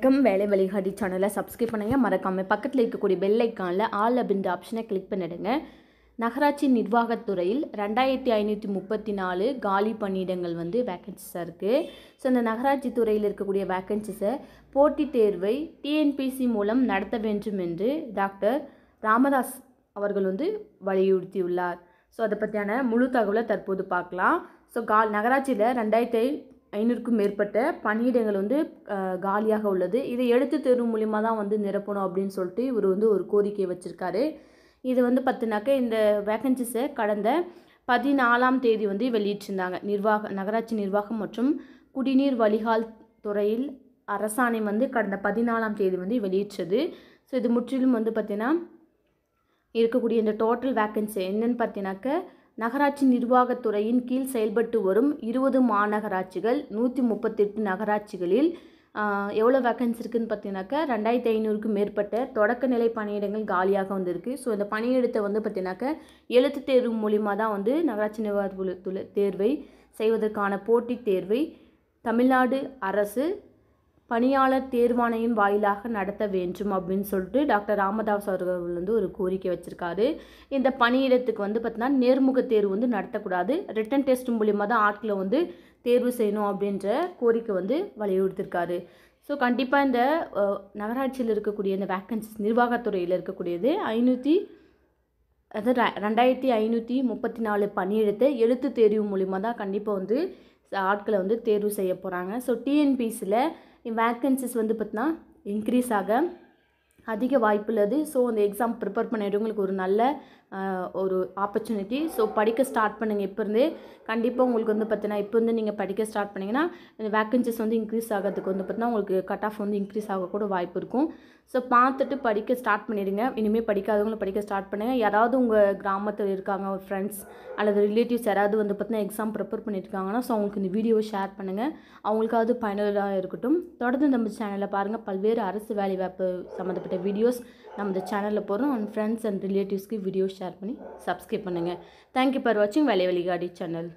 வணக்கம் வேலை வழிகாட்டி சேனலை சப்ஸ்கிரைப் பண்ணுங்கள் மறக்காமல் பக்கத்தில் இருக்கக்கூடிய பெல் ஐக்கானில் ஆல் அப்படின்ற ஆப்ஷனை கிளிக் பண்ணிடுங்க நகராட்சி நிர்வாகத்துறையில் ரெண்டாயிரத்தி ஐநூற்றி முப்பத்தி நாலு காலி பணியிடங்கள் வந்து வேக்கன்சிஸாக இருக்குது ஸோ இந்த நகராட்சி துறையில் இருக்கக்கூடிய வேக்கன்சிஸை போட்டித் தேர்வை டிஎன்பிசி மூலம் நடத்த வேண்டும் என்று டாக்டர் ராமதாஸ் அவர்கள் வந்து வலியுறுத்தியுள்ளார் ஸோ அதை பற்றியான முழு தகவலை தற்போது பார்க்கலாம் ஸோ கா நகராட்சியில் ரெண்டாயிரத்தி ஐநூறுக்கும் மேற்பட்ட பணியிடங்கள் வந்து காலியாக உள்ளது இதை எடுத்து தேர்வு மூலிமா தான் வந்து நிரப்பணும் அப்படின்னு சொல்லிட்டு இவர் வந்து ஒரு கோரிக்கை வச்சுருக்காரு இது வந்து பார்த்தினாக்க இந்த வேக்கன்சிஸை கடந்த பதினாலாம் தேதி வந்து வெளியிட்டிருந்தாங்க நிர்வாக நகராட்சி நிர்வாகம் மற்றும் குடிநீர் வழிகால் துறையில் அரசாணை வந்து கடந்த பதினாலாம் தேதி வந்து வெளியிட்டது ஸோ இது முற்றிலும் வந்து பார்த்திங்கன்னா இருக்கக்கூடிய இந்த டோட்டல் வேக்கன்சி என்னென்னு பார்த்தீங்கன்னாக்க நகராட்சி நிர்வாகத்துறையின் கீழ் செயல்பட்டு வரும் இருபது மாநகராட்சிகள் நூற்றி முப்பத்தெட்டு நகராட்சிகளில் எவ்வளோ வேக்கன்ஸ் இருக்குதுன்னு பார்த்தீங்கன்னாக்கா ரெண்டாயிரத்தி ஐநூறுக்கும் மேற்பட்ட தொடக்க நிலை பணியிடங்கள் காலியாக வந்திருக்கு ஸோ இந்த பணியிடத்தை வந்து பார்த்தீங்கன்னாக்கா எழுத்து தேர்வு மூலிமா தான் வந்து நகராட்சி நிர்வாகத்துள்ள தேர்வை செய்வதற்கான போட்டித் தேர்வை தமிழ்நாடு அரசு பணியாளர் தேர்வாணையம் வாயிலாக நடத்த வேண்டும் அப்படின்னு சொல்லிட்டு டாக்டர் ராமதாஸ் அவர்கள் வந்து ஒரு கோரிக்கை வச்சுருக்காரு இந்த பணியிடத்துக்கு வந்து பார்த்தீங்கன்னா நேர்முக தேர்வு வந்து நடத்தக்கூடாது ரிட்டன் டெஸ்ட் மூலிமா தான் ஆட்களை வந்து தேர்வு செய்யணும் அப்படின்ற கோரிக்கை வந்து வலியுறுத்திருக்காரு ஸோ கண்டிப்பாக இந்த நகராட்சியில் இருக்கக்கூடிய இந்த வேக்கன்சிஸ் நிர்வாகத்துறையில் இருக்கக்கூடியது ஐநூற்றி அதாவது ரெண்டாயிரத்தி ஐநூற்றி முப்பத்தி நாலு பணியிடத்தை எழுத்து தேர்வு மூலிமா தான் கண்டிப்பாக வந்து ஆட்களை வந்து தேர்வு செய்ய போகிறாங்க ஸோ டிஎன்பிசியில் வேக்கன்சிஸ் வந்து பார்த்தினா இன்க்ரீஸ் ஆக அதிக வாய்ப்புள்ளது ஸோ அந்த எக்ஸாம் ப்ரிப்பேர் பண்ணிடுவங்களுக்கு ஒரு நல்ல ஒரு ஆப்பர்ச்சுனிட்டி ஸோ படிக்க ஸ்டார்ட் பண்ணுங்கள் இப்போருந்தே கண்டிப்பாக உங்களுக்கு வந்து பார்த்தீங்கன்னா இப்போ வந்து நீங்கள் படிக்க ஸ்டார்ட் பண்ணிங்கன்னா இந்த வேக்கன்சிஸ் வந்து இன்க்ரீஸ் ஆகிறதுக்கு வந்து பார்த்தீங்கன்னா உங்களுக்கு கட் ஆஃப் வந்து இன்க்ரீஸ் ஆகக்கூட வாய்ப்பு இருக்கும் ஸோ பார்த்துட்டு படிக்க ஸ்டார்ட் பண்ணிடுங்க இனிமேல் படிக்காதவங்களும் படிக்க ஸ்டார்ட் பண்ணுங்கள் யாராவது உங்கள் கிராமத்தில் இருக்காங்க ஒரு ஃப்ரெண்ட்ஸ் அல்லது ரிலேட்டிவ்ஸ் யாராவது வந்து பார்த்தீங்கன்னா எக்ஸாம் ப்ரிப்பேர் பண்ணியிருக்காங்கன்னா ஸோ அவங்களுக்கு இந்த வீடியோவை ஷேர் பண்ணுங்கள் அவங்களுக்காவது பயனுள்ளதாக இருக்கட்டும் தொடர்ந்து நம்ம சேனலில் பாருங்கள் பல்வேறு அரசு வேலைவாய்ப்பு சம்மந்தப்பட்ட வீடியோஸ் நம்ம சேனலில் போகிறோம் அண்ட் ஃப்ரெண்ட்ஸ் அண்ட் ரிலேட்டிவ்ஸ்க்கு வீடியோஸ் ஷேர் பண்ணி சப்ஸ்கிரைப் பண்ணுங்கள் தேங்க்யூ ஃபார் வாட்சிங் வழிகாடி சேனல்